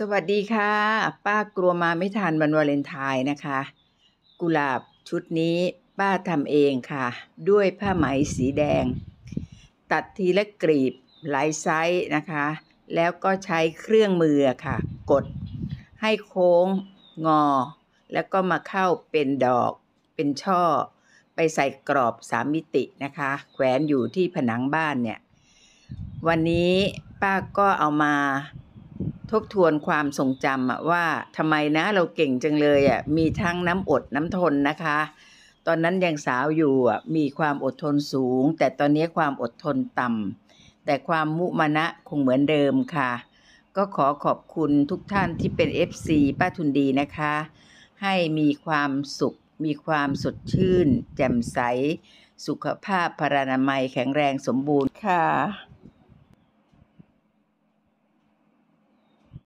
สวัสดีค่ะ ป้ากลัวมาไม่ทันวันวาเลนไทน์นะคะ กุหลาบชุดนี้ป้าทำเองค่ะ ด้วยผ้าไหมสีแดง ตัดทีละกรีบหลายไซส์นะคะ แล้วก็ใช้เครื่องมือค่ะ กด ให้โค้ง งอ แล้วก็มาเข้าเป็นดอกเป็นช่อ ไปใส่กรอบสามมิตินะคะ แขวนอยู่ที่ผนังบ้านเนี่ย วันนี้ป้าก็เอามาทบทวนความทรงจำว่าทำไมนะเราเก่งจังเลยอ่ะมีทั้งน้ำอดน้ำทนนะคะ ตอนนั้นยังสาวอยู่อะมีความอดทนสูง แต่ตอนนี้ความอดทนต่ำแต่ความมุมานะคงเหมือนเดิมค่ะก็ขอขอบคุณทุกท่านที่เป็น FC ป้าทุนดีนะคะ ให้มีความสุข มีความสดชื่น แจ่มใส สุขภาพพรรณนามัยแข็งแรงสมบูรณ์ค่ะ